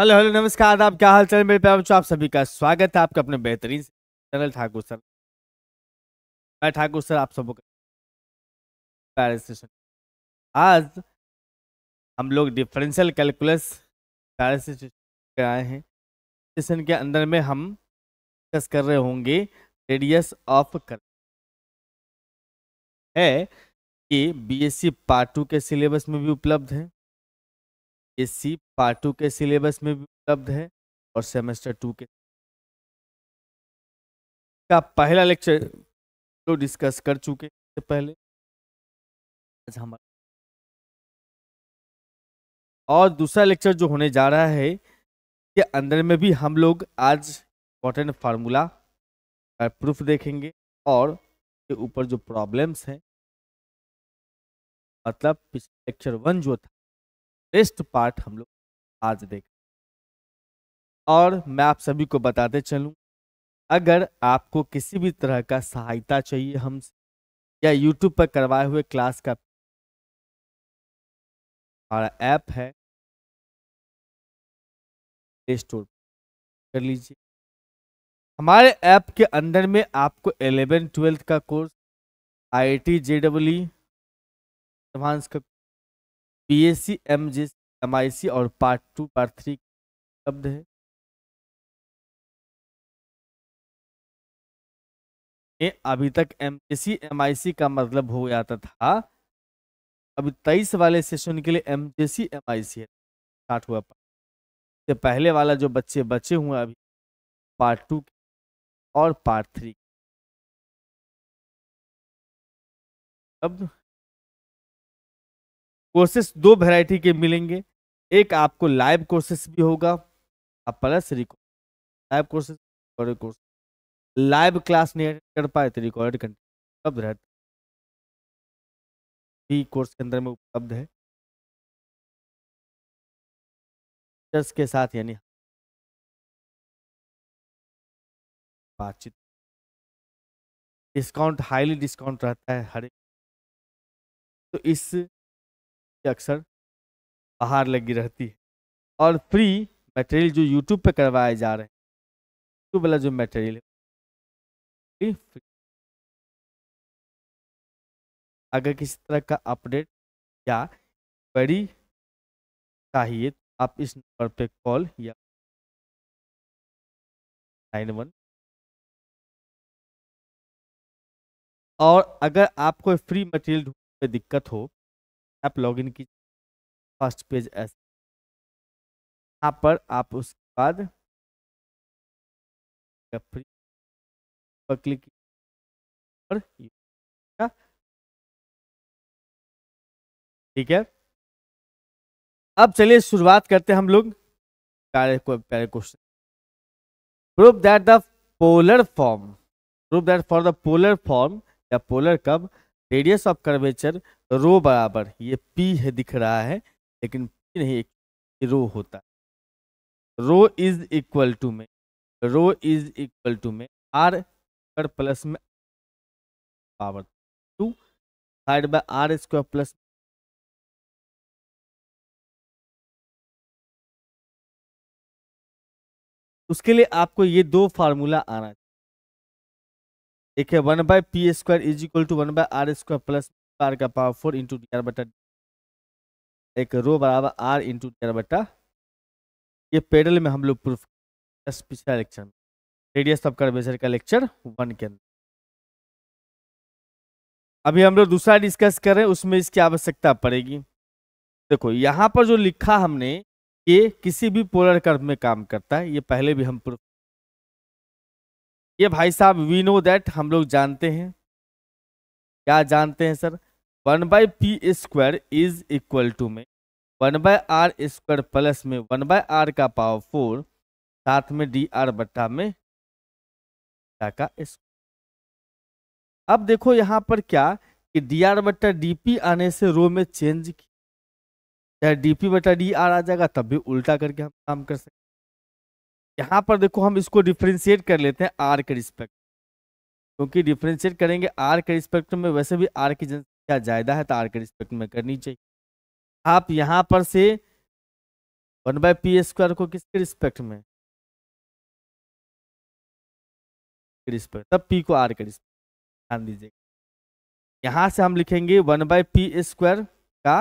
Hello hello नमस्कार आप क्या हाल चाल मेरे प्यार आप सभी का स्वागत है आपका अपने बेहतरीन चैनल ठाकुर सर मैं ठाकुर सर आप सब आज हम लोग डिफरेंशियल कैलकुलस आए हैं सेशन के अंदर में हम डिस्कस कर रहे होंगे रेडियस ऑफ कर है कि बीएससी पार्ट टू के सिलेबस में भी उपलब्ध है ये सी पार्ट टू के सिलेबस में भी उपलब्ध है और सेमेस्टर टू के का पहला लेक्चर तो डिस्कस कर चुके हैं पहले आज हमारा और दूसरा लेक्चर जो होने जा रहा है के अंदर में भी हम लोग आज इम्पोर्टेंट फार्मूला प्रूफ देखेंगे और के ऊपर जो प्रॉब्लम्स हैं मतलब पिछले लेक्चर वन जो था बेस्ट पार्ट हम लोग आज देख और मैं आप सभी को बताते चलूँ अगर आपको किसी भी तरह का सहायता चाहिए हमसे या यूट्यूब पर करवाए हुए क्लास का हमारा ऐप है प्ले स्टोर कर लीजिए हमारे ऐप के अंदर में आपको एलेवन ट्वेल्थ का course I I T J W advance का P S C M G M I C और पार्ट टू पार्ट थ्री शब्द है ये अभी तक एम सी एम आई सी का मतलब हो जाता था अभी तेईस वाले सेशन के लिए M J C M I सी है स्टार्ट हुआ से पहले वाला जो बच्चे बचे हुए अभी पार्ट टू और पार्ट थ्री अब कोर्सेस दो वैरायटी के मिलेंगे एक आपको लाइव कोर्सेस भी होगा आप plus record live courses recorded course live class नहीं कर पाए तो रिकॉर्ड कंटेंट उपलब्ध रहता भी कोर्स के अंदर में उपलब्ध है टीचर्स के साथ यानी बातचीत डिस्काउंट हाईली डिस्काउंट रहता है हर एक तो इस अक्सर बाहर लगी रहती है और फ्री मटेरियल जो यूट्यूब पे करवाए जा रहे हैं यूट्यूब वाला जो मटेरियल है फ्री अगर किसी तरह का अपडेट या बड़ी चाहिए तो आप इस नंबर पे कॉल या नाइन वन और अगर आपको फ्री मटेरियल ढूंढने में दिक्कत हो आप लॉगिन कीजिए फर्स्ट पेज ऐसे यहाँ पर आप उसके बाद फ्री पर क्लिक और ठीक है अब चलिए शुरुआत करते हैं हम लोग प्यारे प्यारे question prove that the polar form prove that for the polar form या polar curve radius of curvature rho बराबर ये पी है दिख रहा है लेकिन पी नहीं रो होता है रो इज इक्वल टू में रो इज इक्वल टू में आर स्क्वायर प्लस में power two side by R square plus उसके लिए आपको ये दो फार्मूला आना एक है one by P square is equal to one by R square plus R का power four into D R बटा एक रो बराबर आर इंटू डी आर बटा ये पेडल में हम लोग प्रूफ जस्ट पिछला लेक्चर में रेडियस ऑफ कर्वेचर का लेक्चर वन के अंदर अभी हम लोग दूसरा डिस्कस कर रहे हैं उसमें इसकी आवश्यकता पड़ेगी देखो यहाँ पर जो लिखा हमने ये किसी भी पोलर कर्व में काम करता है ये पहले भी हम प्रूफ ये भाई साहब वी नो दैट हम लोग जानते हैं क्या जानते हैं sir one by P square is equal to में one by R square plus में वन बाय आर का पावर फोर साथ में डी आर बट्टा में का अब देखो यहाँ पर क्या कि डी आर बट्टा डी पी आने से रो में चेंज किया चाहे डी पी बट्टा डी आर आ जाएगा तब भी उल्टा करके हम काम कर सकते यहाँ पर देखो हम इसको डिफ्रेंशिएट कर लेते हैं आर के रिस्पेक्ट क्योंकि डिफ्रेंशिएट करेंगे आर के रिस्पेक्ट में वैसे भी आर की जनसंख्या ज़्यादा है तो आर के रिस्पेक्ट में करनी चाहिए आप यहाँ पर से वन बाय पी स्क्वायर को किसके रिस्पेक्ट में रिस्पेक्ट तब पी को आर के रिस्पेक्ट ध्यान दीजिएगा यहाँ से हम लिखेंगे वन बाय पी स्क्वायर का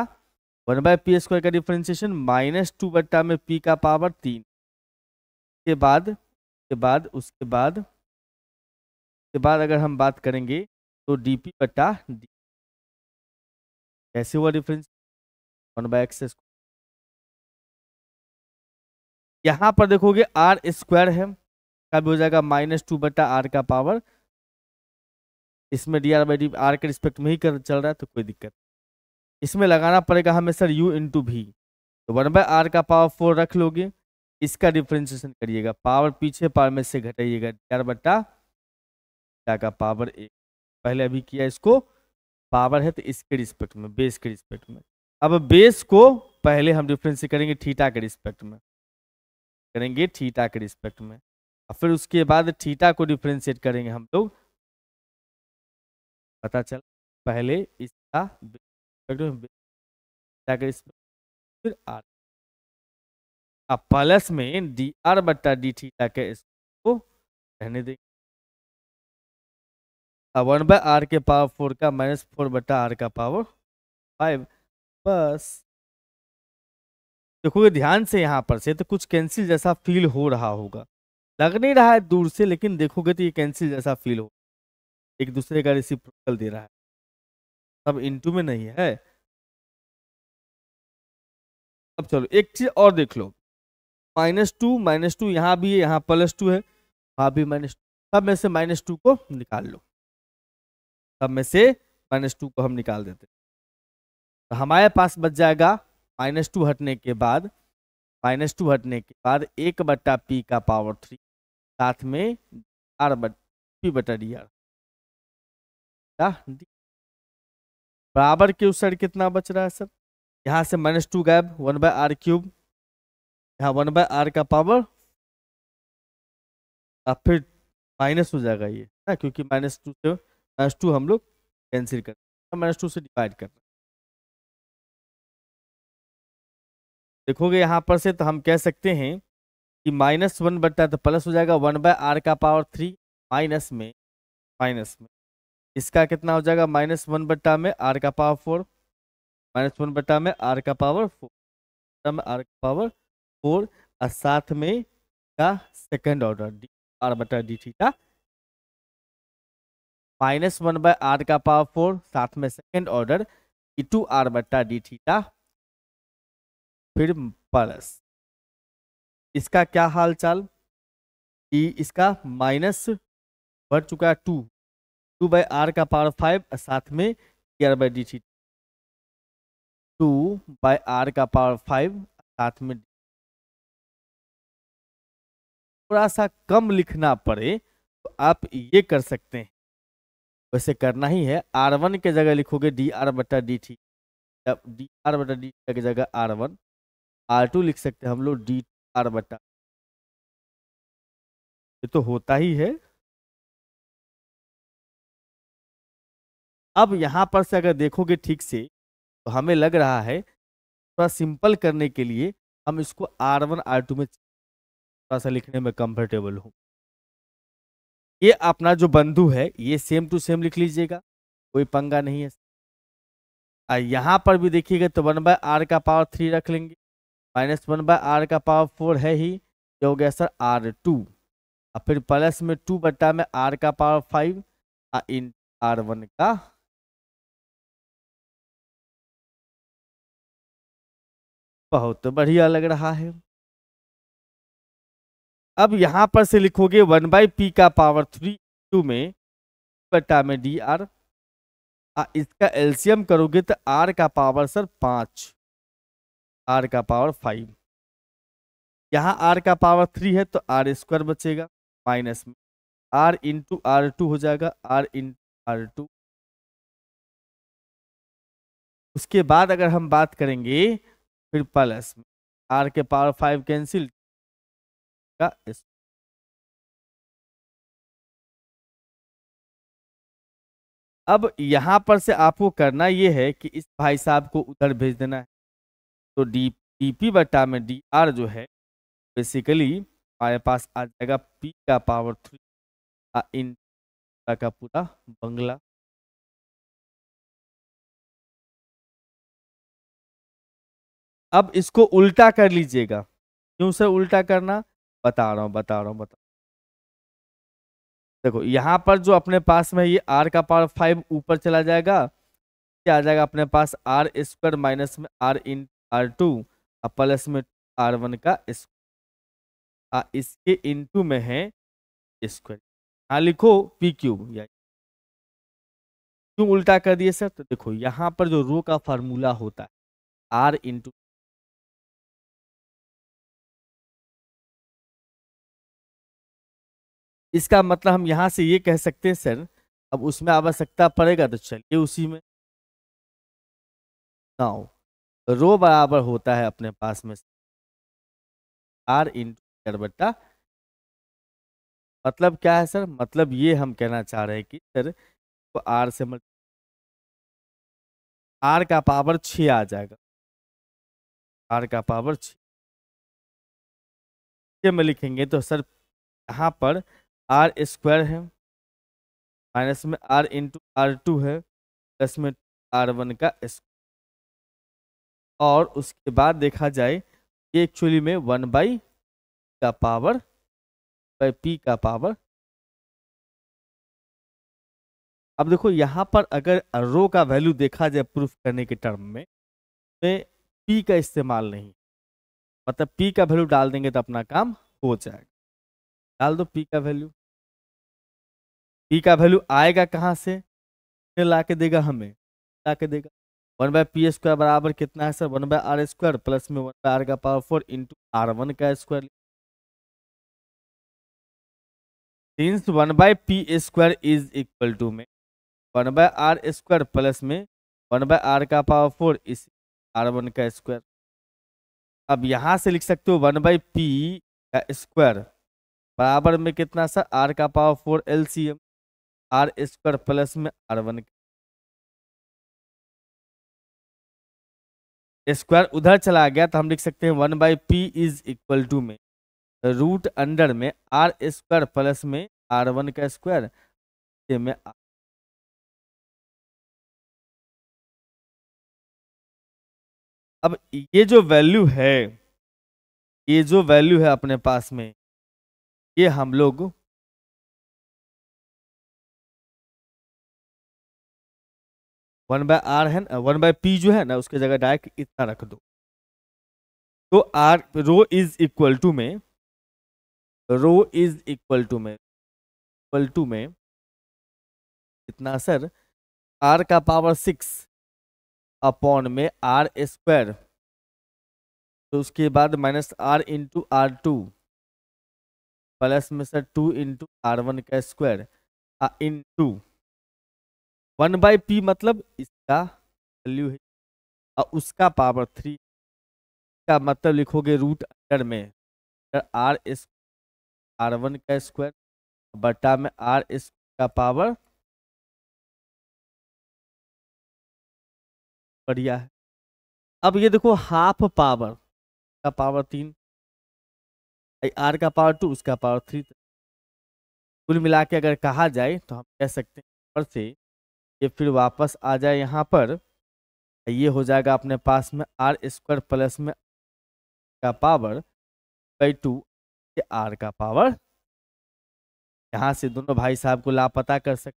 वन बाय पी स्क्वायर का डिफ्रेंशिएशन माइनस टू बट्टा में पी का पावर तीन उसके बाद उसके बाद उसके बाद उसके बाद अगर हम बात करेंगे तो डी पी बटा डी कैसे हुआ डिफरेंस वन बाय एक्स यहाँ पर देखोगे आर स्क्वायर है क्या भी हो जाएगा माइनस टू बटा आर का पावर इसमें D R by D R के रिस्पेक्ट में ही कर चल रहा है तो कोई दिक्कत इसमें लगाना पड़ेगा हमें सर यू इंटू भी तो वन बाय आर का पावर फोर रख लोगे इसका डिफ्रेंसिएशन करिएगा पावर पीछे पावर में से घटाइएगा चार बट्टा का पावर एक पहले अभी किया इसको पावर है तो इसके रिस्पेक्ट में बेस के रिस्पेक्ट में अब बेस को पहले हम डिफ्रेंस करेंगे थीटा के रिस्पेक्ट में करेंगे थीटा के रिस्पेक्ट में और फिर उसके बाद थीटा को डिफ्रेंशिएट करेंगे हम लोग पता चला पहले इसका रिस्पेक्ट में फिर आर अब प्लस में डी आर बट्टा डी थीटा के इसको रहने देंगे अब वन बाय आर के पावर फोर का माइनस फोर बट्टा आर का पावर फाइव बस देखोगे तो ध्यान से यहाँ पर से तो कुछ कैंसिल जैसा फील हो रहा होगा लग नहीं रहा है दूर से लेकिन देखोगे तो ये कैंसिल जैसा फील हो एक दूसरे का रिसिप्रोकल दे रहा है सब इंटू में नहीं है अब चलो एक चीज और देख लो माइनस टू माइनस टू यहाँ भी है यहाँ प्लस टू है वहाँ भी माइनस सब में से माइनस टू को निकाल लो सब में से माइनस टू को हम निकाल देते तो हमारे पास बच जाएगा माइनस टू हटने के बाद माइनस टू हटने के बाद एक बट्टा पी का पावर थ्री साथ में आर बट पी बटा डी आर बराबर के उस साइड कितना बच रहा है सर यहाँ से माइनस टू गैब वन बाय आर क्यूब यहाँ वन बाय आर का पावर अब फिर माइनस हो जाएगा ये ना क्योंकि माइनस टू से माइनस टू हम लोग कैंसिल कर तो माइनस टू से डिवाइड कर देखोगे यहाँ पर से तो हम कह सकते हैं कि माइनस वन बटता है तो प्लस हो जाएगा वन बाय आर का पावर थ्री माइनस में माइनस में इसका कितना हो जाएगा माइनस वन बट्टा में आर का पावर फोर माइनस वन बट्टा में आर का पावर फोर बट्टा में आर का पावर फोर और साथ में का सेकंड ऑर्डर डी आर बटा D theta minus one by R का पावर फोर साथ में second order D two R बटा डी थीटा फिर प्लस इसका क्या हाल चाल डी इसका माइनस बढ़ चुका है टू टू बाई आर का पावर फाइव और साथ में D R by D theta two by R का पावर फाइव साथ में थोड़ा सा कम लिखना पड़े तो आप ये कर सकते हैं वैसे करना ही है आर वन के जगह लिखोगे डी आर बटा डी टी डी आर बटा डी की जगह आर वन आर टू लिख सकते हैं हम लोग डी आर बटा ये तो होता ही है अब यहाँ पर से अगर देखोगे ठीक से तो हमें लग रहा है थोड़ा सिंपल करने के लिए हम इसको आर वन आर टू में थोड़ा सा लिखने में कंफर्टेबल हूँ ये अपना जो बंधु है ये सेम टू सेम लिख लीजिएगा कोई पंगा नहीं है और यहाँ पर भी देखिएगा तो वन बाय आर का पावर थ्री रख लेंगे माइनस वन बाय आर का पावर फोर है ही क्या हो गया सर आर टू और फिर प्लस में टू बट्टा में आर का पावर फाइव और इन आर वन का बहुत बढ़िया लग रहा है अब यहाँ पर से लिखोगे वन बाई पी का पावर थ्री टू में बटा में डी आर इसका एल्सियम करोगे तो आर का पावर सर पाँच आर का पावर फाइव यहाँ आर का पावर थ्री है तो आर स्क्वायर बचेगा माइनस में आर इंटू आर टू हो जाएगा आर इंटू आर टू उसके बाद अगर हम बात करेंगे फिर प्लस में आर के पावर फाइव कैंसिल का अब यहाँ पर से आपको करना ये है कि इस भाई साहब को उधर भेज देना है तो डी डी पी बटा में डी आर जो है बेसिकली हमारे पास आ जाएगा पी का पावर थ्री इन का पूरा बंगला अब इसको उल्टा कर लीजिएगा क्यों सर उल्टा करना बता रहा हूँ बता रहा हूँ बता देखो यहाँ पर जो अपने पास में ये आर का पावर फाइव ऊपर चला जाएगा क्या आ जाएगा अपने पास आर स्क्वायर माइनस में आर इन आर टू और प्लस में आर वन का स्क्वायर इसके इंटू में है स्क्वायर हाँ लिखो पी क्यूब क्यों उल्टा कर दिए सर तो देखो यहाँ पर जो रो का फार्मूला होता है आर इंटू इसका मतलब हम यहाँ से ये कह सकते हैं सर अब उसमें आवश्यकता पड़ेगा तो चलिए उसी में नाउ रो बराबर होता है अपने पास में आर इंटू बट्टा मतलब क्या है सर मतलब ये हम कहना चाह रहे हैं कि सर तो आर से मल्टी आर का पावर छ आ जाएगा आर का पावर छ में लिखेंगे तो सर यहाँ पर आर स्क्वायर है माइनस में आर इंटू आर टू है प्लस में आर वन का स्क्वायर और उसके बाद देखा जाए ये एक्चुअली में वन बाई का पावर बाई पी का पावर अब देखो यहाँ पर अगर रो का वैल्यू देखा जाए प्रूफ करने के टर्म में में तो पी का इस्तेमाल नहीं मतलब पी का वैल्यू डाल देंगे तो अपना काम हो जाएगा डाल दो पी का वैल्यू पी का वैल्यू आएगा कहाँ से ला के देगा हमें ला के देगा वन बाय पी स्क्वायर बराबर कितना है sir one by R square plus में वन बाय आर का power four into are one का square since one by P square is equal to में one by R square plus में one by R का power four इस R one का square अब यहाँ से लिख सकते हो वन बाय पी का स्क्वायर बराबर में कितना सर आर का power four L C M R square plus में आर वन स्क्वायर उधर चला गया तो हम लिख सकते हैं one by P is equal to में रूट अंडर में आर स्क्वायर प्लस में आर वन का स्क्वायर में अब ये जो वैल्यू है ये जो वैल्यू है अपने पास में ये हम लोग वन बाय आर है ना वन बाय पी जो है ना उसके जगह डायरेक्ट इतना रख दो तो R rho is equal to में रो इज इक्वल टू में इक्वल टू में इतना सर आर का पावर सिक्स अपॉन में आर स्क्वायर तो उसके बाद minus are into are two plus में sir two into are one का square in two one by P मतलब इसका वैल्यू है और उसका पावर थ्री का मतलब लिखोगे रूट अंडर में आर एस आर वन का स्क्वायर बटा में आर एस का पावर बढ़िया है अब ये देखो हाफ पावर का पावर तीन आर का पावर टू उसका पावर थ्री तो कुल मिला के अगर कहा जाए तो हम कह सकते हैं ऊपर से ये फिर वापस आ जाए यहाँ पर तो ये हो जाएगा अपने पास में आर स्क्वायर प्लस में का पावर बाई टू आर का पावर यहाँ से दोनों भाई साहब को लापता कर सकते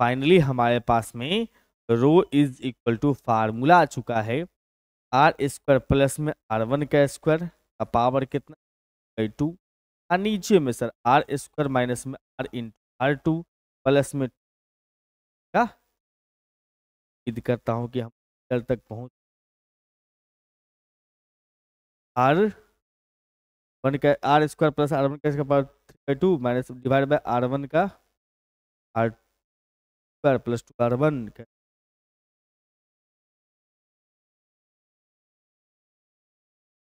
फाइनली हमारे पास में rho is equal to formula आ चुका है आर स्क्वायर प्लस में आर वन का स्क्वायर पावर कितना बाई टू और नीचे में सर आर स्क्वायर माइनस में are in R two plus में का उम्मीद करता हूँ कि हम कल तक पहुँच आर वन का R square plus R one का power three by two minus divide by R one का R square plus two are one का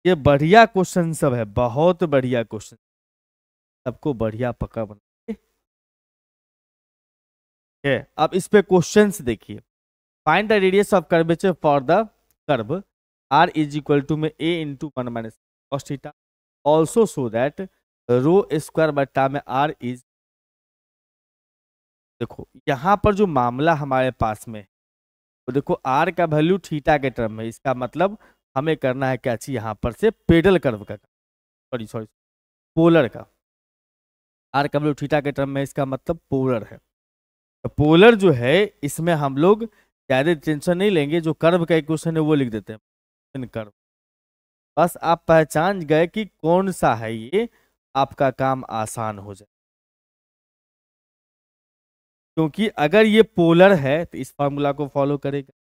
ये बढ़िया क्वेश्चन सब है बहुत बढ़िया क्वेश्चन सबको बढ़िया पक्का बना है अब इस पे क्वेश्चन देखिए find the radius of curvature for the curve R is equal to में a into one minus cos theta also so that rho square बट्टा में आर इज देखो यहाँ पर जो मामला हमारे पास में है तो देखो आर का वैल्यू थीटा के टर्म में इसका मतलब हमें करना है क्या चीज यहाँ पर से पेडल कर्व का सॉरी सॉरी पोलर का आर कब्लू ठीटा के टर्म में इसका मतलब पोलर है तो पोलर जो है इसमें हम लोग ज़्यादा टेंशन नहीं लेंगे जो कर्व का इक्वेशन है वो लिख देते हैं कर्व बस आप पहचान गए कि कौन सा है ये आपका काम आसान हो जाए क्योंकि अगर ये पोलर है तो इस फार्मूला को फॉलो करेगा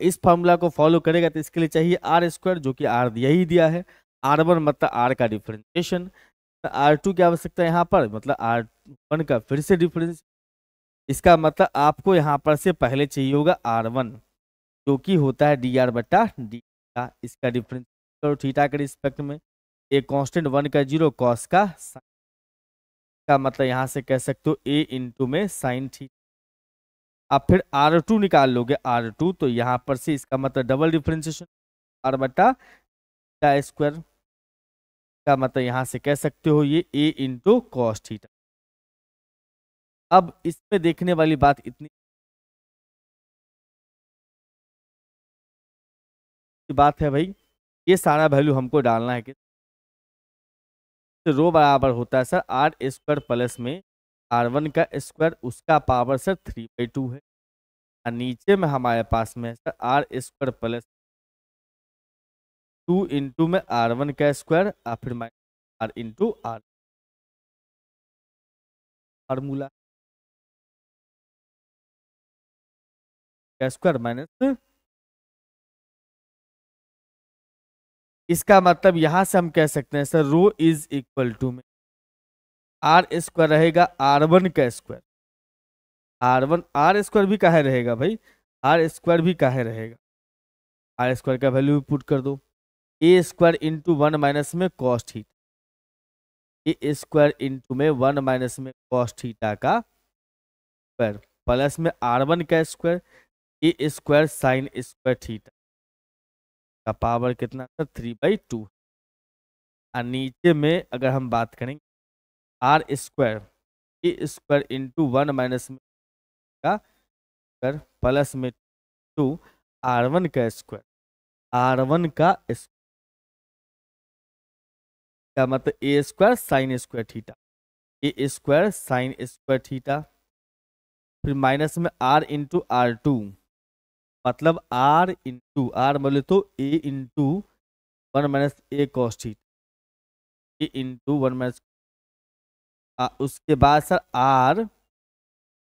इस फॉर्मूला को फॉलो करेगा तो इसके लिए चाहिए आर स्क्वायर जो कि आर यही दिया है आर वन मतलब आर का डिफ्रेंसिएशन तो आर टू की आवश्यकता है यहाँ पर मतलब आर वन का फिर से डिफरेंस इसका मतलब आपको यहाँ पर से पहले चाहिए होगा आर वन जो कि होता है डी आर बट्टा डी का इसका डिफरेंस करो थीटा के रिस्पेक्ट में एक कॉन्स्टेंट वन का जीरो कॉस का का मतलब यहाँ से कह सकते हो ए इंटू में साइन थी आप फिर आर टू निकाल लोगे आर टू तो यहाँ पर से इसका मतलब डबल डिफ्रेंसिएशन आर बटा थीटा स्क्वायर का मतलब यहाँ से कह सकते हो ये ए इंटू कॉस थीटा अब इसमें देखने वाली बात इतनी बात है भाई ये सारा वैल्यू हमको डालना है कि तो रो बराबर होता है सर आर स्क्वायर प्लस में आर वन का स्क्वायर उसका power sir three by two है और नीचे में हमारे पास में sir are square plus two into में आर वन का स्क्वायर और फिर minus are into r formula square minus इसका मतलब यहां से हम कह सकते हैं sir rho is equal to में आर स्क्वायर रहेगा आर वन का square r one r square भी कहा रहेगा भाई आर स्क्वायर भी कहा रहेगा आर स्क्वायर का वैल्यू भी पुट कर दो a square into one minus में cos theta a square into में वन माइनस में कॉस्ट हीटा का स्क्वायर प्लस में आर वन का square a square sine square theta का पावर कितना था थ्री बाई टू और नीचे में अगर हम बात करेंगे r square e square into one minus में का स्क्वायर प्लस में टू आर वन का स्क्वायर आर वन का स्क्वायर का मतलब ए square sine square theta a square sine square theta फिर माइनस में आर इंटू आर टू मतलब आर इंटू आर बोले तो a into one minus a cos theta a into one minus आ, उसके बाद सर आर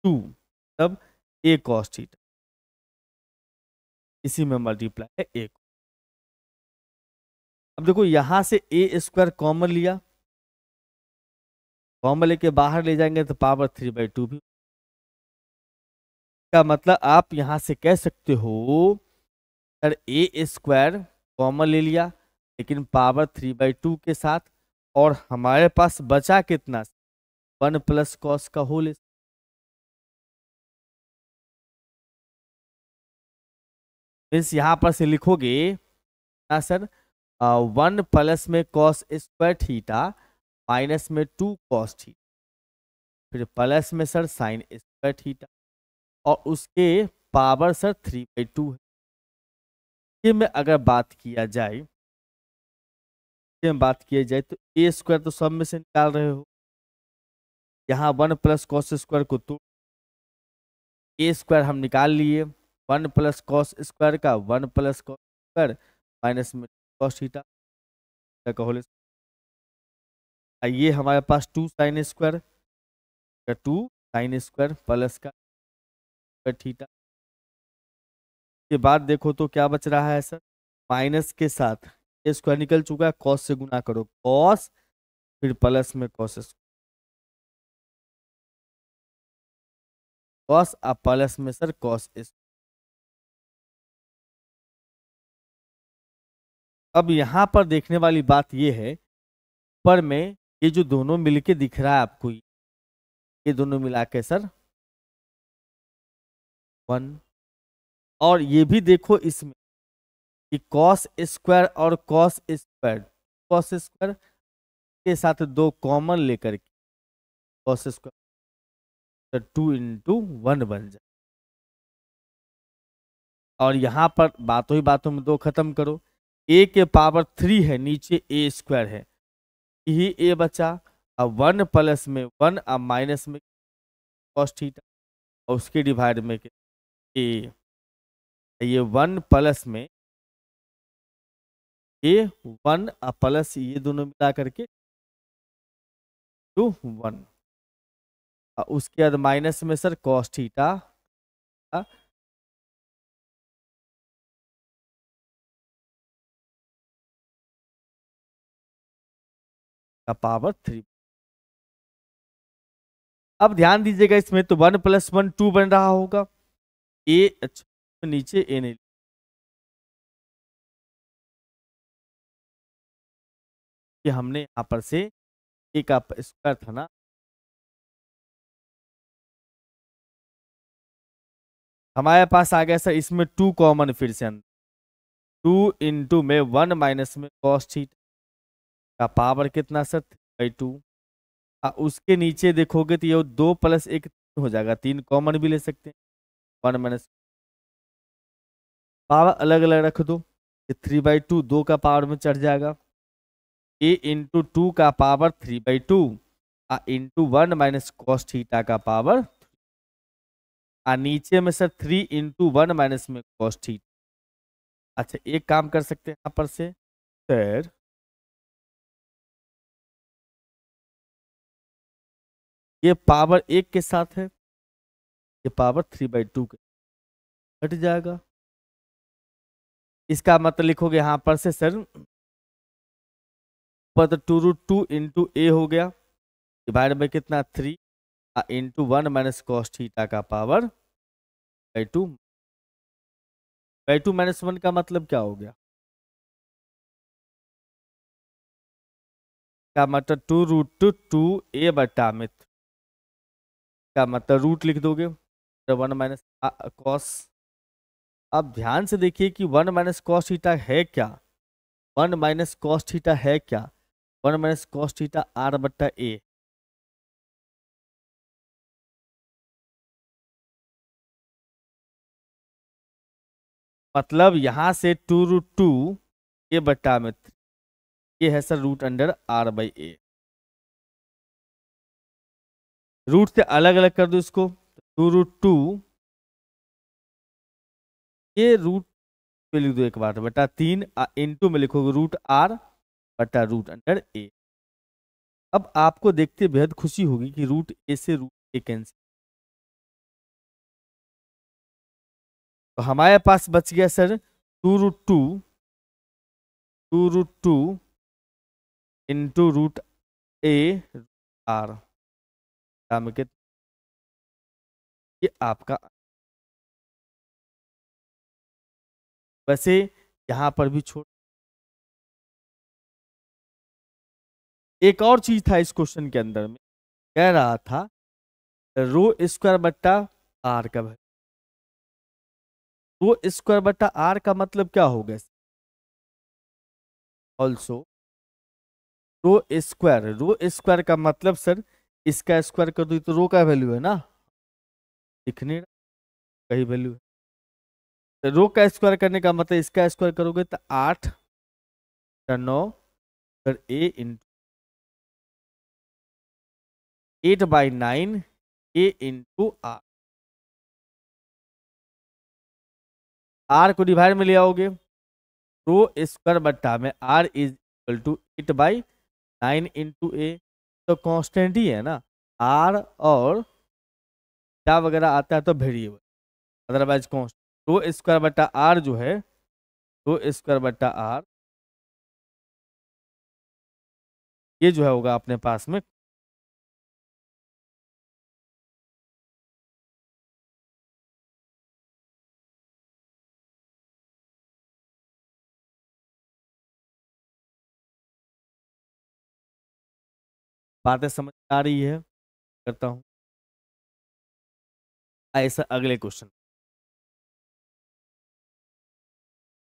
टू तब ए cos theta इसी में मल्टीप्लाई है ए अब देखो यहां से ए स्क्वायर कॉमन लिया कॉमन लेके बाहर ले जाएंगे तो पावर थ्री बाई टू भी का मतलब आप यहां से कह सकते हो सर ए स्क्वायर कॉमन ले लिया लेकिन पावर थ्री बाई टू के साथ और हमारे पास बचा कितना वन प्लस कॉस का होल मीन्स यहाँ पर से लिखोगे ना सर वन प्लस में कॉस स्क्वायर थीटा माइनस में टू कॉस थीटा फिर प्लस में सर साइन स्क्वायर थीटा और उसके power sir three by two है ये में अगर बात किया जाए में बात किया जाए तो ए स्क्वायर तो सब में से निकाल रहे हो यहाँ वन प्लस कॉस स्क्वायर को तो ए स्क्वायर हम निकाल लिए वन प्लस कॉस स्क्वायर का one plus cos square minus में कॉस थीटा का होल ये हमारे पास two sine square two sine square plus का थीटा के बाद देखो तो क्या बच रहा है सर माइनस के साथ ए स्क्वायर निकल चुका है कॉस से गुना करो कॉस फिर प्लस में कॉस स्क्वायर कॉस आप प्लस में सर कॉस इस अब यहाँ पर देखने वाली बात ये है पर में ये जो दोनों मिलके दिख रहा है आपको ये दोनों मिला के सर वन और ये भी देखो इसमें कि कॉस स्क्वायर और कॉस स्क्वायर कॉस स्क्वायर के साथ दो कॉमन लेकर के कॉस स्क्वायर तो टू इंटू वन बन जाए और यहाँ पर बातों ही बातों में दो खत्म करो ए के पावर थ्री है नीचे ए स्क्वायर है यही ए बचा अब वन प्लस में वन अब माइनस में कॉस थीटा और उसके डिवाइड में के ए तो ये वन प्लस में ए वन प्लस ये दोनों मिला करके टू वन उसके बाद माइनस में सर कॉस थीटा का पावर थ्री अब ध्यान दीजिएगा इसमें तो वन प्लस वन टू बन रहा होगा ए अच्छा तो नीचे ए नहीं कि हमने यहां पर से ए का स्क्वायर था ना हमारे पास आ गया सर इसमें टू कॉमन फिर से अंदर टू इंटू में वन माइनस में कॉस थीटा का पावर कितना सर थ्री बाई टू उसके नीचे देखोगे तो ये दो प्लस एक तीन हो जाएगा तीन कॉमन भी ले सकते हैं वन माइनस पावर अलग अलग रख दो ये थ्री बाई टू दो का पावर में चढ़ जाएगा ए इंटू टू का पावर थ्री बाई टू आ into one minus cos theta का पावर और नीचे में sir three into one minus में कॉस ठीक अच्छा एक काम कर सकते हैं यहाँ पर से सर ये पावर एक के साथ है ये पावर थ्री बाई टू के घट जाएगा इसका मतलब लिखोगे यहाँ पर से सर पर तो two root two into a हो गया डिवाइड में कितना three into one minus cos theta का power by two by two minus one का मतलब क्या हो गया का मतलब two root two two a बटा मित का मतलब रूट लिख दोगे वन माइनस कॉस अब ध्यान से देखिए कि वन माइनस कॉस थीटा है क्या वन माइनस कॉस थीटा है क्या one minus cos theta r बट्टा ए मतलब यहाँ से टू रूट टू ए बट्टा में ये है sir root under r by a root से अलग अलग कर दो इसको टू रूट टू ये रूट पे लिख दो एक बार बटा तीन इंटू में लिखोगे रूट आर बटा रूट अंडर ए अब आपको देखते बेहद खुशी होगी कि रूट ए से रूट ए कैंसिल तो हमारे पास बच गया sir two root two two root two into root a r ये आपका वैसे यहां पर भी छोड़ एक और चीज था इस क्वेश्चन के अंदर में कह रहा था रो स्क्वायर बट्टा आर का भाई तो स्क्वायर बटा आर का मतलब क्या हो गया also rho square rho square का मतलब सर इसका स्क्वायर कर दो तो रो तो का वैल्यू है ना दिख नहीं रहा कहीं वैल्यू है तो रो का स्क्वायर करने का मतलब इसका स्क्वायर करोगे तो आठ या नौ फिर a into eight by nine a into r r को डिवाइड में ले आओगे तो स्क्वायर बट्टा में r is equal to eight by nine into a तो कॉन्स्टेंट ही है ना आर और क्या वगैरह आता है तो वेरिएबल अदरवाइज कॉन्स्टेंट तो स्क्वायर बट्टा आर जो है तो स्क्वायर बट्टा आर ये जो है होगा अपने पास में बातें समझ आ रही है करता हूँ ऐसा अगले क्वेश्चन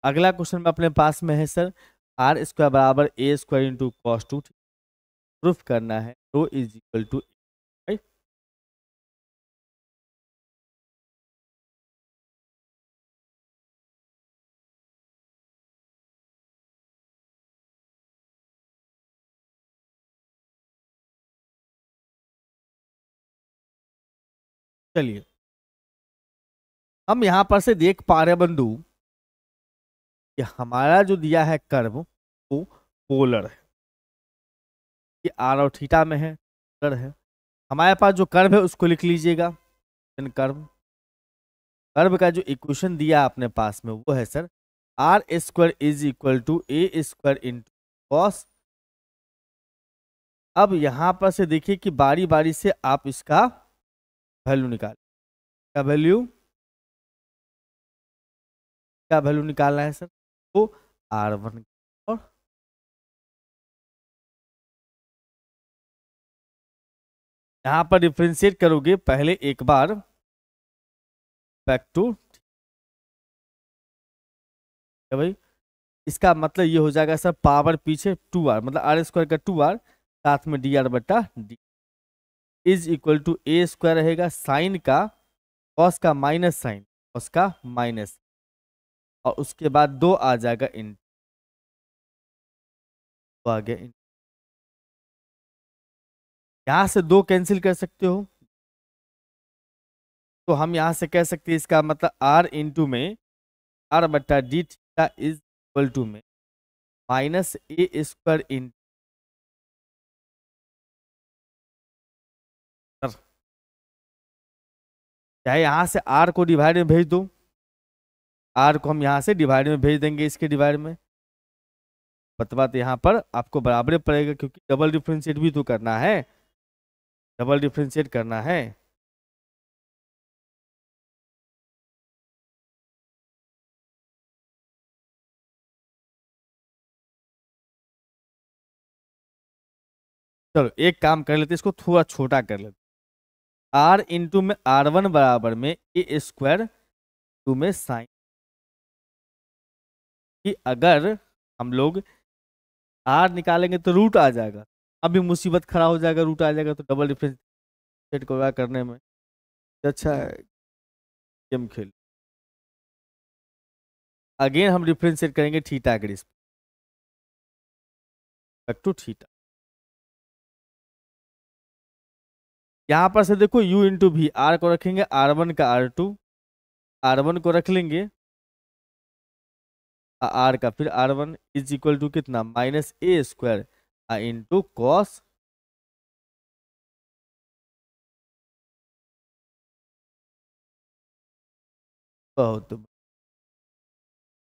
अगला क्वेश्चन में अपने पास में है सर आर स्क्वायर बराबर a square into cos two proof करना है रो इज इक्वल टू चलिए हम यहां पर से देख पा रहे बंधु कि हमारा जो दिया है कर्व वो पोलर है ये आर और थीटा में है कर है हमारे पास जो कर्व है उसको लिख लीजिएगा इन कर्व कर्व का जो इक्वेशन दिया आपने पास में वो है sir are square is equal to A square into cos अब यहां पर से देखिए कि बारी बारी से आप इसका वैल्यू निकाल क्या वैल्यू क्या वैल्यू निकालना है सर तो आर वन और यहां पर डिफ्रेंशिएट करोगे पहले एक बार बैक टू क्या भाई इसका मतलब ये हो जाएगा सर पावर पीछे टू आर मतलब आर स्क्वायर का टू आर साथ में डी आर बट्टा d is equal to A square रहेगा साइन का कॉस का माइनस साइन कॉस का माइनस और उसके बाद दो आ जाएगा इन तो आ गया इन यहां से दो कैंसिल कर सकते हो तो हम यहां से कह सकते हैं इसका मतलब आर इंटू में आर बट्टा D theta is equal to में माइनस ए स्क्वायर इंटू चाहे यहाँ से आर को डिवाइड में भेज दो आर को हम यहाँ से डिवाइड में भेज देंगे इसके डिवाइड में बतवा तो यहाँ पर आपको बराबर पड़ेगा क्योंकि डबल डिफ्रेंशिएट भी तो करना है डबल डिफ्रेंशिएट करना है चलो एक काम कर लेते इसको थोड़ा छोटा कर लेते आर इंटू में आर वन बराबर में ए स्क्वायर टू में साइन कि अगर हम लोग आर निकालेंगे तो रूट आ जाएगा अभी मुसीबत खड़ा हो जाएगा रूट आ जाएगा तो डबल डिफरेंस सेट को करने में अच्छा है गेम खेल अगेन हम सेट करेंगे थीटा के रिस्पेक्ट टू थीटा यहाँ पर से देखो u इंटू भी आर को रखेंगे आर वन का आर टू आर वन को रख लेंगे आर का फिर r one is equal to कितना minus a square into cos बहुत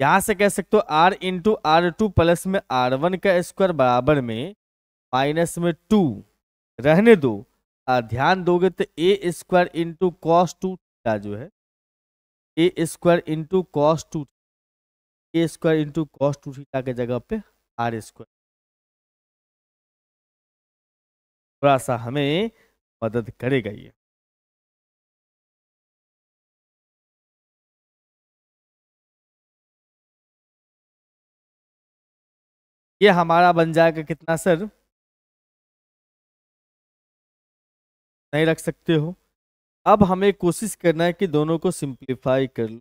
यहां से कह सकते हो r into are two plus में आर वन का स्क्वायर बराबर में माइनस में टू रहने दो ध्यान दोगे तो a square into cos two theta जो है a square into cos two A square into cos two theta के जगह पे आर स्क्वायर थोड़ा सा हमें मदद करेगा ये ये हमारा बन जाएगा कितना सर नहीं रख सकते हो अब हमें कोशिश करना है कि दोनों को सिंप्लीफाई कर लो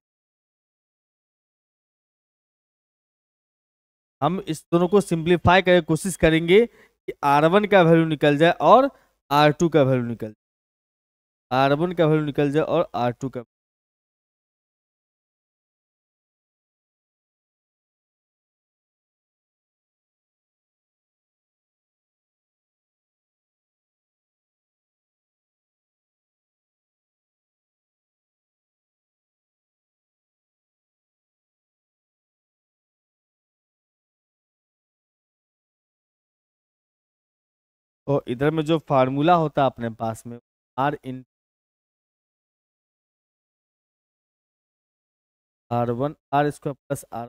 हम इस दोनों को सिंप्लीफाई करने कोशिश करेंगे कि R1 का वैल्यू निकल जाए और R2 का वैल्यू निकल जाए R1 का वैल्यू निकल जाए और R2 का तो इधर में जो फार्मूला होता अपने पास में are in r one r square plus r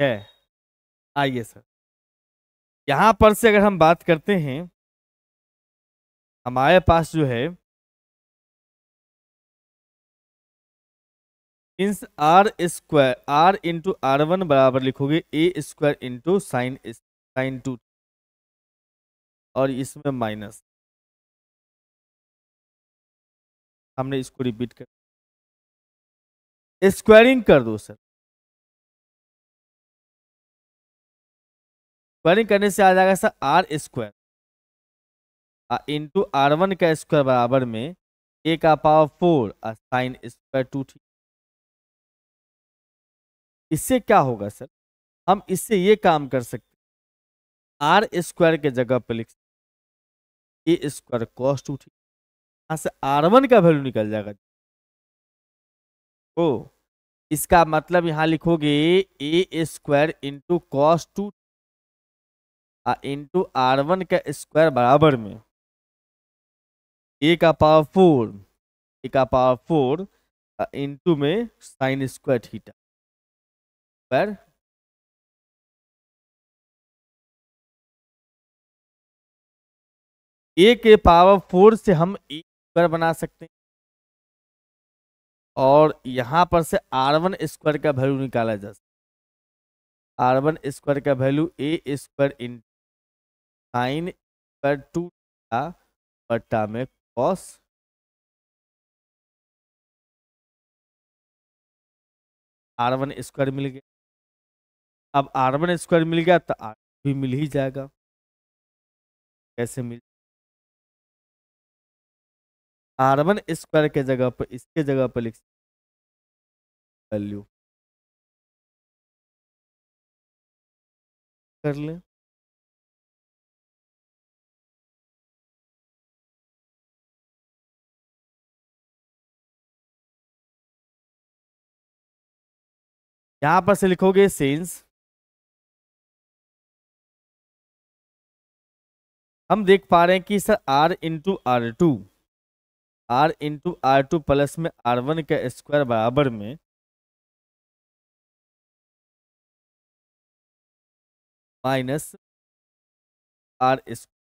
है आइए सर यहाँ पर से अगर हम बात करते हैं हमारे पास जो है इंस r square r into are one बराबर लिखोगे a square into sine sine two और इसमें माइनस हमने इसको रिपीट कर स्क्वायरिंग कर दो सर स्क्वायरिंग करने से आ जाएगा sir are square into are one का स्क्वायर बराबर में ए का पावर फोर और साइन स्क्वायर टू थी इससे क्या होगा सर हम इससे ये काम कर सकते आर स्क्वायर के जगह पर लिख सकते ए स्क्वायर कॉस्ट उठी यहाँ से आर वन का वैल्यू निकल जाएगा ओ इसका मतलब यहाँ लिखोगे a square into cos two into are one का स्क्वायर बराबर में ए का पावर फोर ए का पावर फोर इंटू में साइन स्क्वायर थीटा पर ए के पावर फोर से हम ए स्क्वायर बना सकते हैं और यहां पर से आर वन स्क्वायर का वैल्यू निकाला जा सकता आर वन स्क्वायर का value a square in sine square two का में कॉस आर वन स्क्वायर मिल गया अब आर वन स्क्वायर मिल गया तो आर भी मिल ही जाएगा कैसे मिल आर वन स्क्वायर के जगह पर इसके जगह पर लिख वैल्यू कर ले यहां पर से लिखोगे सेंस हम देख पा रहे हैं कि sir r into are two r into are two plus में आर वन का स्क्वायर बराबर में minus r square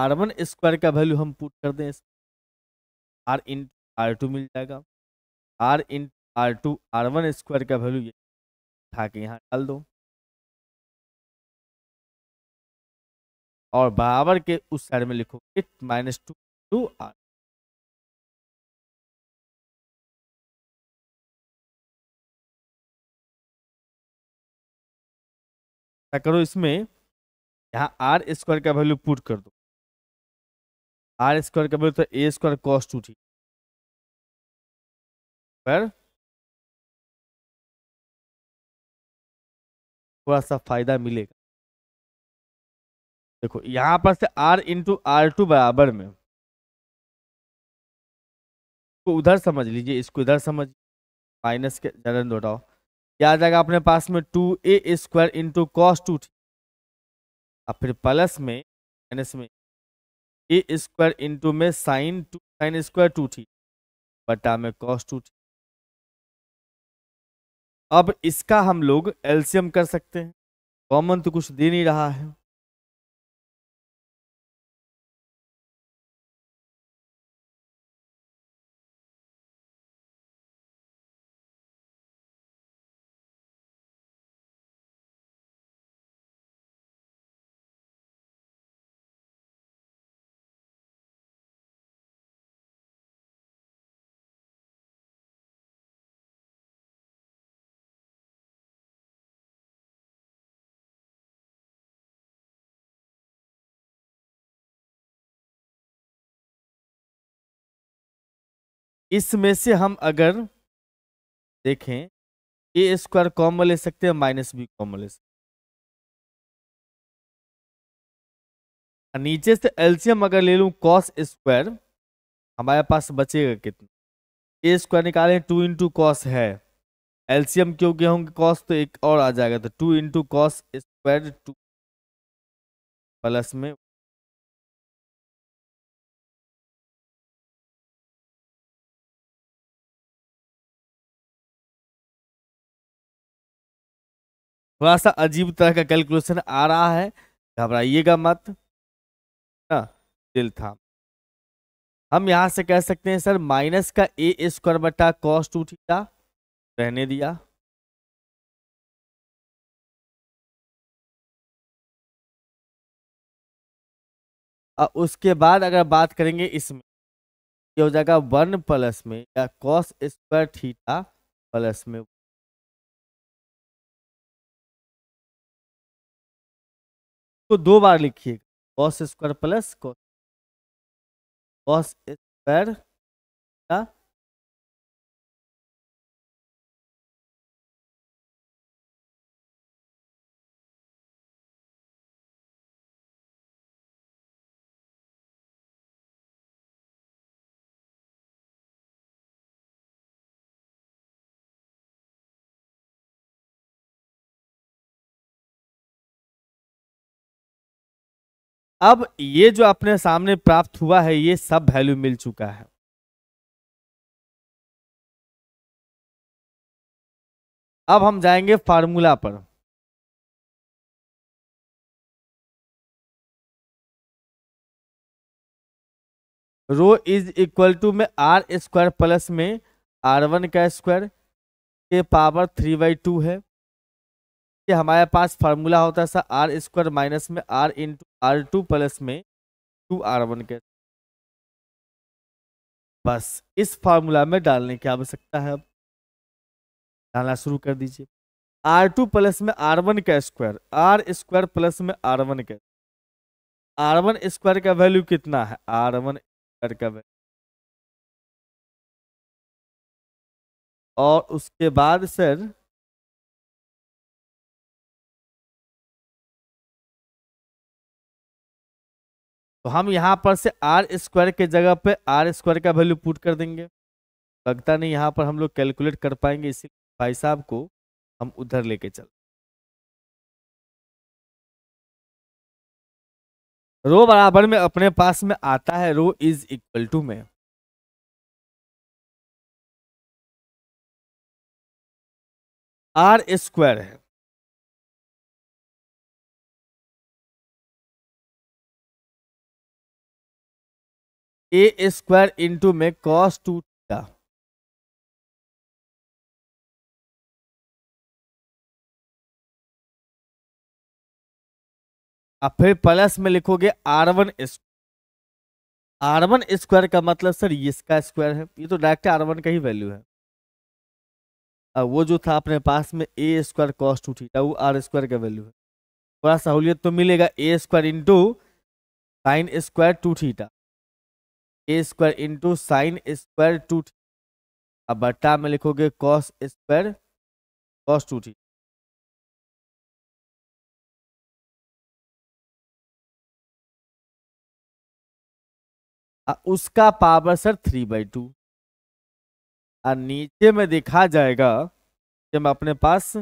r one square का वैल्यू हम पुट कर दें आर इंटू आर टू मिल जाएगा r into are two are one square का वैल्यू ये उठा के यहाँ डाल दो और बराबर के उस साइड में लिखो it minus two two r क्या करो इसमें यहाँ आर स्क्वायर का वैल्यू पुट कर दो आर स्क्वायर का वैल्यू तो ए स्क्वायर कॉस टू थी पर थोड़ा सा फायदा मिलेगा देखो यहाँ पर से आर इंटू आर टू बराबर में तो उधर समझ लीजिए इसको इधर समझ माइनस के जरन दोटाओ क्या आ जाएगा अपने पास में टू ए स्क्वायर इंटू कॉस टू और फिर प्लस में माइनस में ए स्क्वायर इंटू में sine two sine square two थी बटा में कॉस टू थी अब इसका हम लोग एल्शियम कर सकते हैं कॉमन तो कुछ दे नहीं रहा है इसमें से हम अगर देखें ए स्क्वायर कॉमन ले सकते हैं माइनस बी कॉमन ले सकते हैं नीचे से एल्सियम अगर ले लूँ कॉस स्क्वायर हमारे पास बचेगा कितना ए स्क्वायर निकालें टू इंटू कॉस है एल्सियम गया होंगे कॉस तो एक और आ जाएगा तो two into cos square two plus में थोड़ा सा अजीब तरह का कैलकुलेशन आ रहा है घबराइएगा मत ना दिल था हम यहाँ से कह सकते हैं सर माइनस का ए स्क्वायर बटा कॉस टू थीटा रहने दिया और उसके बाद अगर बात करेंगे इसमें ये हो जाएगा वन प्लस में या कॉस स्क्वायर थीटा प्लस में इसको दो बार लिखिएगा cos square plus cos cos square अब ये जो अपने सामने प्राप्त हुआ है ये सब वैल्यू मिल चुका है अब हम जाएंगे फार्मूला पर रो इज इक्वल टू में आर स्क्वायर प्लस में आर वन का स्क्वायर के पावर थ्री बाई टू है कि हमारे पास फार्मूला होता है सर आर स्क्वायर माइनस में are into are two plus में टू आर वन के बस इस फार्मूला में डालने की आवश्यकता है अब डालना शुरू कर दीजिए आर टू प्लस में आर वन का स्क्वायर आर स्क्वायर प्लस में आर वन का आर वन स्क्वायर का वैल्यू कितना है आर वन स्क्वायर का वैल्यू और उसके बाद सर तो हम यहाँ पर से आर स्क्वायर के जगह पे आर स्क्वायर का वैल्यू पुट कर देंगे लगता नहीं यहाँ पर हम लोग कैलकुलेट कर पाएंगे इसी भाई साहब को हम उधर लेके चल रो बराबर में अपने पास में आता है रो इज इक्वल टू में आर स्क्वायर है ए स्क्वायर इंटू में कॉस टू थीटा अब फिर प्लस में लिखोगे r one r one square का मतलब सर ये इसका स्क्वायर है ये तो डायरेक्ट आर वन का ही वैल्यू है अब वो जो था अपने पास में a square cos two theta वो आर स्क्वायर का वैल्यू है थोड़ा सहूलियत तो मिलेगा a square into sine square two theta a square into sine square two थी अब बट्टा में लिखोगे कॉस स्क्वायर कॉस टू थी उसका power sir three by two और नीचे में देखा जाएगा कि मैं अपने पास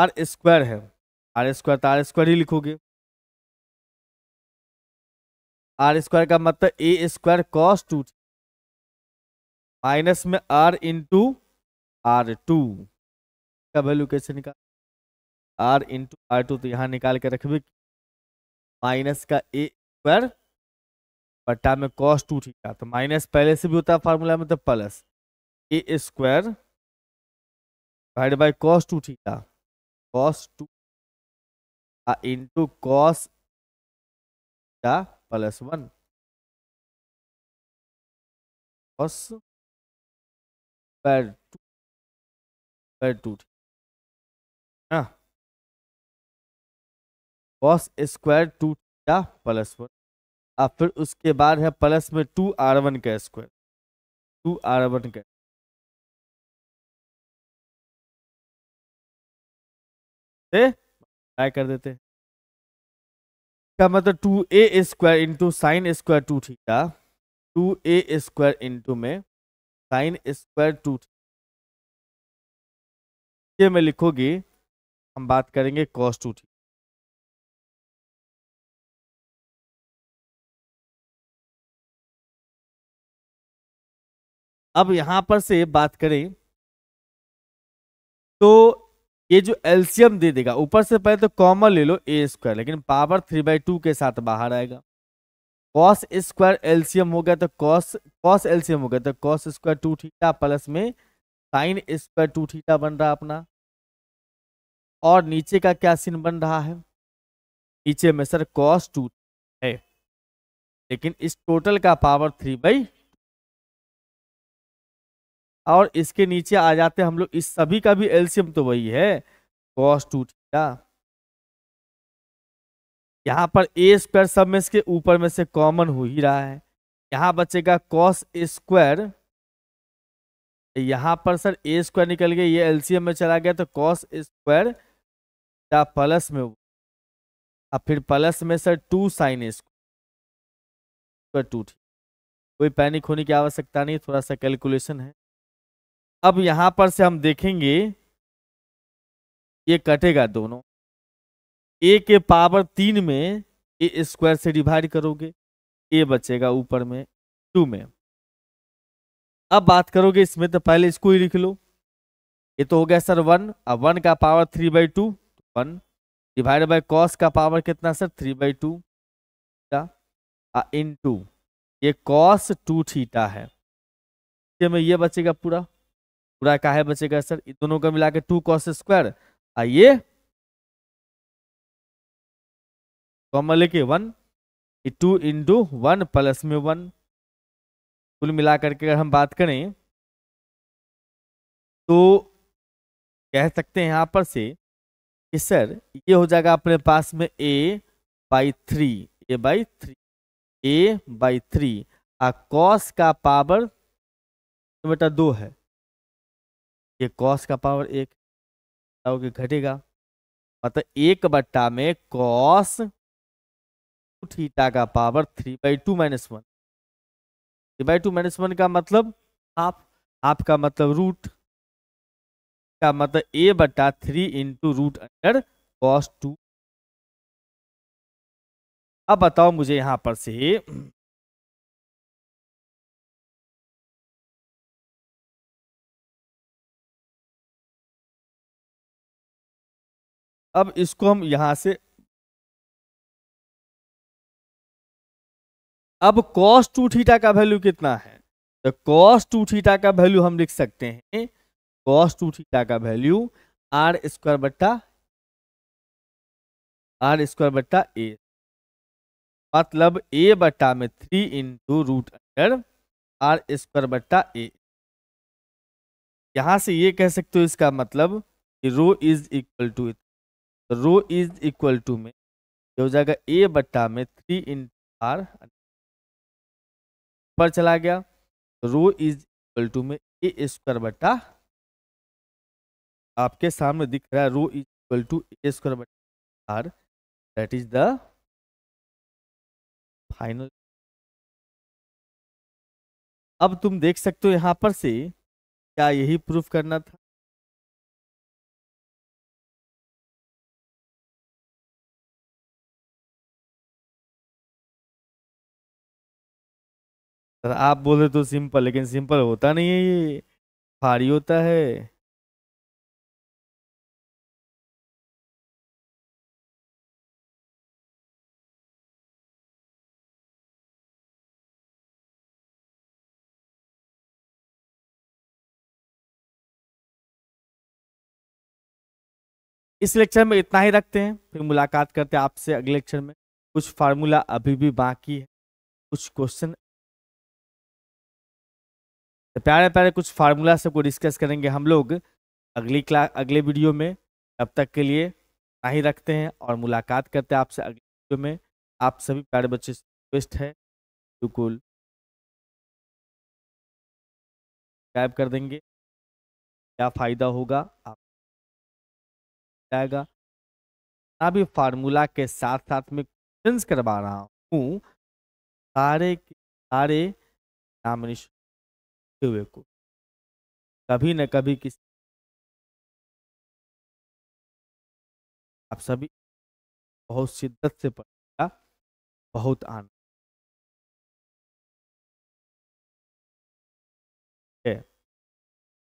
आर स्क्वायर है आर स्क्वायर तो आर स्क्वायर ही लिखोगे आर स्क्वायर का मतलब ए स्क्वायर कॉस टू माइनस में आर इंटू आर टू का वैल्यू कैसे निकाल आर इंटू आर टू तो यहाँ निकाल के रखबे माइनस का ए स्क्वायर बट्टा में कॉस टू थीटा तो माइनस पहले से भी होता है फार्मूला में तो plus A square divide by cos two theta cos two into cos plus one plus पैर टू पैर टू कॉस स्क्वायर टू या प्लस वन अब फिर उसके बाद है प्लस में टू आर वन का स्क्वायर टू आर वन का ए? कर देते का मतलब टू ए square into sine square two theta two ए स्क्वायर इंटू में साइन स्क्वायर टू ये में लिखोगी हम बात करेंगे कॉस टू थी अब यहां पर से बात करें तो ये जो एल्सियम दे देगा ऊपर से पहले तो कॉमन ले लो ए स्क्वायर लेकिन पावर थ्री बाई टू के साथ बाहर आएगा कॉस स्क्वायर एल्सियम हो गया तो कॉस कॉस एल्सियम हो गया तो cos square two theta plus में साइन स्क्वायर टू थीटा बन रहा अपना और नीचे का क्या सीन बन रहा है नीचे में सर कॉस टू है लेकिन इस टोटल का पावर थ्री बाई और इसके नीचे आ जाते हम लोग इस सभी का भी एल्सियम तो वही है कॉस टू थीटा यहाँ पर ए स्क्वायर सब में इसके ऊपर में से कॉमन हो ही रहा है यहाँ बचेगा कॉस स्क्वायर यहाँ पर सर ए स्क्वायर निकल गया ये एलसीएम में चला गया तो कॉस स्क्वायर प्लस में अब फिर प्लस में sir two sine square two ठीक कोई पैनिक होने की आवश्यकता नहीं थोड़ा सा कैलकुलेशन है अब यहां पर से हम देखेंगे ये कटेगा दोनों ए के पावर तीन में ए स्क्वायर से डिवाइड करोगे ए बचेगा ऊपर में टू में अब बात करोगे इसमें तो पहले इसको ही लिख लो ये तो हो गया सर वन अब वन का power three by two one divide by cos का पावर कितना sir three by two into ये कॉस टू थीटा है में ये बचेगा पूरा पूरा का है बचेगा सर दोनों का मिला के टू कॉस स्क्वायर आइए कॉमन लेके one two into one plus में वन कुल मिला करके अगर हम बात करें तो कह सकते हैं यहाँ पर से कि सर ये हो जाएगा अपने पास में a by three A by three A by three आ कॉस का पावर तो बेटा दो है ये कॉस का पावर एक बताओगे घटेगा मतलब एक बट्टा में कॉस थीटा का power three by two minus one three by two minus one का मतलब हाफ हाफ का मतलब रूट का मतलब ए बट्टा three into root under cos two अब बताओ मुझे यहाँ पर से अब इसको हम यहां से अब कॉस टू थीटा का वैल्यू कितना है तो कॉस टू थीटा का वैल्यू हम लिख सकते हैं कॉस टू थीटा का वैल्यू आर स्क्वायर बट्टा आर स्क्वायर बट्टा ए मतलब ए बट्टा में three into root under R square बट्टा ए यहां से ये कह सकते हो इसका मतलब कि rho is equal to rho is equal to में ये हो जाएगा ए बट्टा में थ्री इन आर पर चला गया रो इज इक्वल टू में ए स्क्वायर बट्टा आपके सामने दिख रहा है rho is equal to A square बट्टा R that is the final अब तुम देख सकते हो यहाँ पर से क्या यही प्रूफ करना था सर तो आप बोले तो सिंपल लेकिन सिंपल होता नहीं है ये भारी होता है इस लेक्चर में इतना ही रखते हैं फिर मुलाकात करते हैं आपसे अगले लेक्चर में कुछ फार्मूला अभी भी बाकी है कुछ क्वेश्चन तो प्यारे प्यारे कुछ फार्मूला सबको डिस्कस करेंगे हम लोग अगली क्लास अगले वीडियो में तब तक के लिए ही रखते हैं और मुलाकात करते हैं आपसे अगले वीडियो में आप सभी प्यारे बच्चे से रिक्वेस्ट है बिल्कुल सब्सक्राइब कर देंगे क्या फ़ायदा होगा आप जाएगा भी फार्मूला के साथ साथ में क्वेश्चन करवा रहा हूँ सारे सारे नामिनेशन हुए को कभी न कभी किसी आप सभी बहुत शिद्दत से पढ़ेगा बहुत आनंद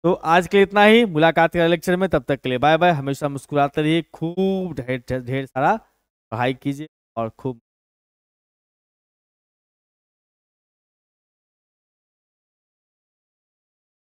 तो आज के इतना ही मुलाकात के लेक्चर में तब तक के लिए बाय बाय हमेशा मुस्कुराते रहिए खूब ढेर ढेर सारा पढ़ाई कीजिए और खूब